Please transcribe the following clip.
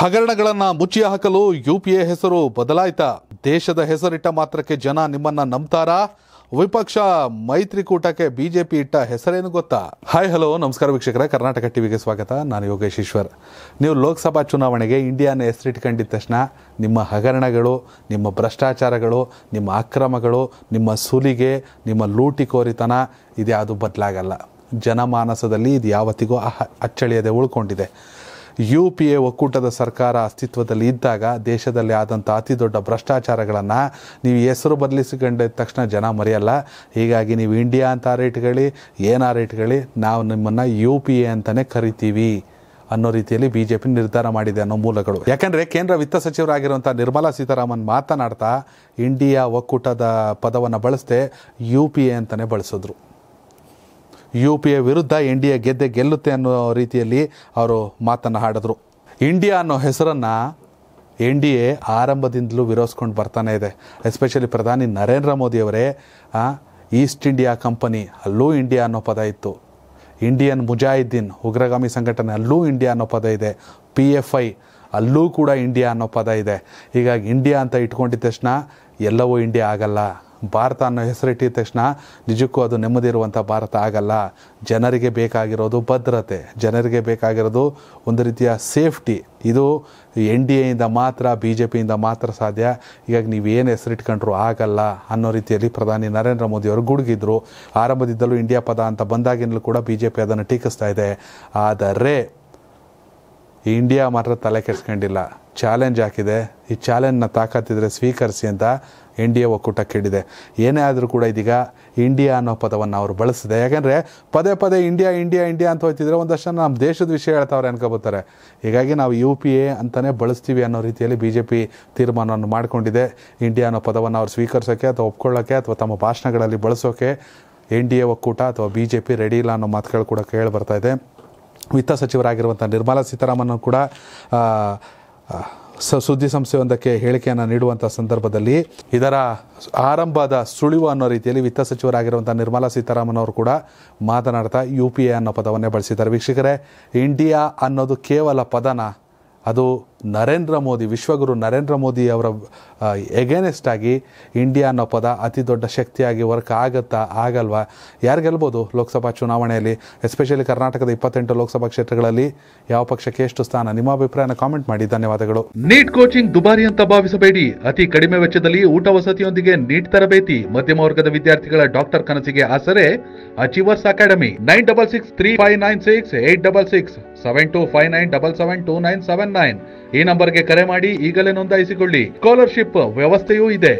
ಹಗರಣಗಳನ್ನು ಮುಚ್ಚಿ ಹಾಕಲು you P A ಹೆಸರು ಬದಲಾಯಿತಾ ದೇಶದ ಹೆಸರಿಟ್ಟ ಮಾತ್ರಕ್ಕೆ ಜನ ನಿಮ್ಮನ್ನ ನಂಬ್ತಾರಾ ವಿಪಕ್ಷ ಮೈತ್ರಿಕೂಟಕ್ಕೆ ಬಿಜೆಪಿ ಇಟ್ಟ ಹೆಸರೇನು ಗೊತ್ತಾ ಹಾಯ್ ಹಲೋ ನಮಸ್ಕಾರ ವೀಕ್ಷಕರ ಕರ್ನಾಟಕ ಟಿವಿಗೆ ಸ್ವಾಗತ ನಾನು ಯೋಗೇಶ್ ಈಶ್ವರ್ ನೀವು ಲೋಕಸಭಾ ಚುನಾವಣೆಗೆ ಇಂಡಿಯಾನ ಹೆಸರಿಟ್ಕೊಂಡಿದ್ದ ತಕ್ಷಣ ನಿಮ್ಮ ಹಗರಣಗಳು ನಿಮ್ಮ ಭ್ರಷ್ಟಾಚಾರಗಳು ನಿಮ್ಮ ಅಕ್ರಮಗಳು ನಿಮ್ಮ ಸುಲಿಗೆ ನಿಮ್ಮ ಲೂಟಿ ಕೋರಿತನ ಇದ್ಯಾವುದು ಬದಲಾಗಲ್ಲ ಜನಮಾನಸದಲ್ಲಿ ಇದು ಯಾವತ್ತಿಗೂ ಅಚ್ಚಳಿಯದೆ ಉಳ್ಕೊಂಡಿದೆ ಯು ಪಿ ಎ ಒಕ್ಕೂಟದ ಸರ್ಕಾರ ಅಸ್ತಿತ್ವದಲ್ಲಿ ಇದ್ದಾಗ ದೇಶದಲ್ಲಿ ಆದಂಥ ಅತಿ ದೊಡ್ಡ ಭ್ರಷ್ಟಾಚಾರಗಳನ್ನು ನೀವು ಹೆಸರು ಬದಲಿಸಿಕೊಂಡ ತಕ್ಷಣ ಜನ ಮರೆಯಲ್ಲ ಹೀಗಾಗಿ ನೀವು ಇಂಡಿಯಾ ಅಂತ ರೇಟ್ಗಳಿ ಏನಾರು ಇಟ್ಕೊಳ್ಳಿ ನಾವು ನಿಮ್ಮನ್ನು ಯು ಪಿ ಎ ಅಂತಲೇ ಕರಿತೀವಿ ಅನ್ನೋ ರೀತಿಯಲ್ಲಿ ಬಿಜೆಪಿ ನಿರ್ಧಾರ ಮಾಡಿದೆ ಅನ್ನೋ ಮೂಲಗಳು ಯಾಕೆಂದರೆ ಕೇಂದ್ರ ವಿತ್ತ ಸಚಿವರಾಗಿರುವಂಥ ನಿರ್ಮಲಾ ಸೀತಾರಾಮನ್ ಮಾತನಾಡ್ತಾ ಇಂಡಿಯಾ ಒಕ್ಕೂಟದ ಪದವನ್ನು ಬಳಸದೆ ಯು ಪಿ ಎ ಅಂತಲೇ ಬಳಸಿದ್ರು ಯು ಪಿ ಎ ವಿರುದ್ಧ ಎನ್ ಡಿ ಎ ಗೆದ್ದೆ ಗೆಲ್ಲುತ್ತೆ ಅನ್ನೋ ರೀತಿಯಲ್ಲಿ ಅವರು ಮಾತನ್ನು ಹಾಡಿದ್ರು ಇಂಡಿಯಾ ಅನ್ನೋ ಹೆಸರನ್ನು ಎನ್ ಡಿ ಎ ಆರಂಭದಿಂದಲೂ ವಿರೋಧಿಸ್ಕೊಂಡು ಬರ್ತಾನೆ ಇದೆ ಎಸ್ಪೆಷಲಿ ಪ್ರಧಾನಿ ನರೇಂದ್ರ ಮೋದಿಯವರೇ ಈಸ್ಟ್ ಇಂಡಿಯಾ ಕಂಪನಿ ಅಲ್ಲೂ ಇಂಡಿಯಾ ಅನ್ನೋ ಪದ ಇತ್ತು ಇಂಡಿಯನ್ ಮುಜಾಹಿದ್ದೀನ್ ಉಗ್ರಗಾಮಿ ಸಂಘಟನೆ ಅಲ್ಲೂ ಇಂಡಿಯಾ ಅನ್ನೋ ಪದ ಇದೆ ಪಿ ಎಫ್ ಐ ಅಲ್ಲೂ ಕೂಡ ಇಂಡಿಯಾ ಅನ್ನೋ ಪದ ಇದೆ ಹೀಗಾಗಿ ಇಂಡಿಯಾ ಅಂತ ಇಟ್ಕೊಂಡಿದ್ದ ತಕ್ಷಣ ಎಲ್ಲವೂ ಇಂಡಿಯಾ ಆಗಲ್ಲ ಭಾರತ ಅನ್ನೋ ಹೆಸರಿಟ್ಟಿದ ತಕ್ಷಣ ನಿಜಕ್ಕೂ ಅದು ನೆಮ್ಮದಿ ಇರುವಂಥ ಭಾರತ ಆಗಲ್ಲ ಜನರಿಗೆ ಬೇಕಾಗಿರೋದು ಭದ್ರತೆ ಜನರಿಗೆ ಬೇಕಾಗಿರೋದು ಒಂದು ರೀತಿಯ ಸೇಫ್ಟಿ ಇದು ಎನ್ ಡಿ ಎಯಿಂದ ಮಾತ್ರ ಬಿ ಜೆ ಪಿಯಿಂದ ಮಾತ್ರ ಸಾಧ್ಯ ಹೀಗಾಗಿ ನೀವೇನು ಹೆಸರಿಟ್ಕೊಂಡ್ರು ಆಗಲ್ಲ ಅನ್ನೋ ರೀತಿಯಲ್ಲಿ ಪ್ರಧಾನಿ ನರೇಂದ್ರ ಮೋದಿಯವರು ಗುಡುಗಿದ್ರು ಆರಂಭದಿದ್ದಲೂ ಇಂಡಿಯಾ ಪದ ಅಂತ ಬಂದಾಗಿನಲ್ಲೂ ಕೂಡ ಬಿ ಜೆ ಪಿ ಅದನ್ನು ಟೀಕಿಸ್ತಾ ಇದೆ ಆದರೆ ಇಂಡಿಯಾ ಮಾತ್ರ ತಲೆ ಕೆಡ್ಸ್ಕೊಂಡಿಲ್ಲ ಚಾಲೆಂಜ್ ಹಾಕಿದೆ ಈ ಚಾಲೆಂಜ್ನ ತಾಕತ್ತಿದ್ರೆ ಸ್ವೀಕರಿಸಿ ಅಂತ ಎನ್ ಡಿ ಎ ಒಕ್ಕೂಟ ಕೇಳಿದೆ ಏನೇ ಆದರೂ ಕೂಡ ಇದೀಗ ಇಂಡಿಯಾ ಅನ್ನೋ ಪದವನ್ನು ಅವರು ಬಳಸಿದೆ ಯಾಕೆಂದರೆ ಪದೇ ಪದೇ ಇಂಡಿಯಾ ಇಂಡಿಯಾ ಇಂಡಿಯಾ ಅಂತ ಹೋಗ್ತಿದ್ರೆ ಒಂದಷ್ಟು ನಮ್ಮ ದೇಶದ ವಿಷಯ ಹೇಳ್ತಾವ್ರೆ ಅನ್ಕೋಬೋತಾರೆ ಹೀಗಾಗಿ ನಾವು ಯು ಪಿ ಎ ಅಂತಲೇ ಬಳಸ್ತೀವಿ ಅನ್ನೋ ರೀತಿಯಲ್ಲಿ ಬಿ ಜೆ ಪಿ ತೀರ್ಮಾನವನ್ನು ಮಾಡಿಕೊಂಡಿದೆ ಇಂಡಿಯಾ ಅನ್ನೋ ಪದವನ್ನು ಅವರು ಸ್ವೀಕರಿಸೋಕೆ ಅಥವಾ ಒಪ್ಕೊಳ್ಳೋಕೆ ಅಥವಾ ತಮ್ಮ ಭಾಷಣಗಳಲ್ಲಿ ಬಳಸೋಕ್ಕೆ ಎನ್ ಡಿ ಎ ಒಕ್ಕೂಟ ಅಥವಾ ಬಿ ಜೆ ಪಿ ರೆಡಿ ಇಲ್ಲ ಅನ್ನೋ ಮಾತುಗಳು ಕೂಡ ಕೇಳಿ ಬರ್ತಾ ಇದೆ ವಿತ್ತ ಸಚಿವರಾಗಿರುವಂಥ ನಿರ್ಮಲಾ ಸೀತಾರಾಮನ್ ಕೂಡ ಸ ಸುದ್ದಿ ಸಂಸ್ಥೆಯೊಂದಕ್ಕೆ ಹೇಳಿಕೆಯನ್ನು ನೀಡುವಂಥ ಸಂದರ್ಭದಲ್ಲಿ ಇದರ ಆರಂಭದ ಸುಳಿವು ಅನ್ನೋ ರೀತಿಯಲ್ಲಿ ವಿತ್ತ ಸಚಿವರಾಗಿರುವಂಥ ನಿರ್ಮಲಾ ಸೀತಾರಾಮನ್ ಅವರು ಕೂಡ ಮಾತನಾಡ್ತಾ ಯು ಪಿ ಎ ಅನ್ನೋ ಪದವನ್ನೇ ಬಳಸಿದ್ದಾರೆ ವೀಕ್ಷಕರೇ ಇಂಡಿಯಾ ಅನ್ನೋದು ಕೇವಲ ಪದನ ಅದು ನರೇಂದ್ರ ಮೋದಿ ವಿಶ್ವಗುರು ನರೇಂದ್ರ ಮೋದಿ ಅವರ ಎಗೇನೆಸ್ಟ್ ಆಗಿ ಇಂಡಿಯಾ ಅನ್ನೋ ಪದ ಅತಿ ದೊಡ್ಡ ಶಕ್ತಿಯಾಗಿ ವರ್ಕ್ ಆಗುತ್ತಾ ಆಗಲ್ವಾ ಯಾರು ಗೆಲ್ಬೋದು ಲೋಕಸಭಾ ಚುನಾವಣೆಯಲ್ಲಿ ಎಸ್ಪೆಷಲಿ ಕರ್ನಾಟಕದ ಇಪ್ಪತ್ತೆಂಟು ಲೋಕಸಭಾ ಕ್ಷೇತ್ರಗಳಲ್ಲಿ ಯಾವ ಪಕ್ಷಕ್ಕೆ ಎಷ್ಟು ಸ್ಥಾನ ನಿಮ್ಮ ಅಭಿಪ್ರಾಯನ ಕಾಮೆಂಟ್ ಮಾಡಿ ಧನ್ಯವಾದಗಳು ನೀಟ್ ಕೋಚಿಂಗ್ ದುಬಾರಿ ಅಂತ ಭಾವಿಸಬೇಡಿ ಅತಿ ಕಡಿಮೆ ವೆಚ್ಚದಲ್ಲಿ ಊಟ ವಸತಿಯೊಂದಿಗೆ ನೀಟ್ ತರಬೇತಿ ಮಧ್ಯಮ ವರ್ಗದ ವಿದ್ಯಾರ್ಥಿಗಳ ಡಾಕ್ಟರ್ ಕನಸಿಗೆ ಆಸರೆ achievers academy nine double six three five nine six eight double six seven two five nine double seven two nine seven nine ಈ ನಂಬರ್ಗೆ ಕರೆ ಮಾಡಿ ಈಗಲೇ ನೋಂದಾಯಿಸಿಕೊಳ್ಳಿ ಸ್ಕಾಲರ್ಶಿಪ್ ವ್ಯವಸ್ಥೆಯೂ ಇದೆ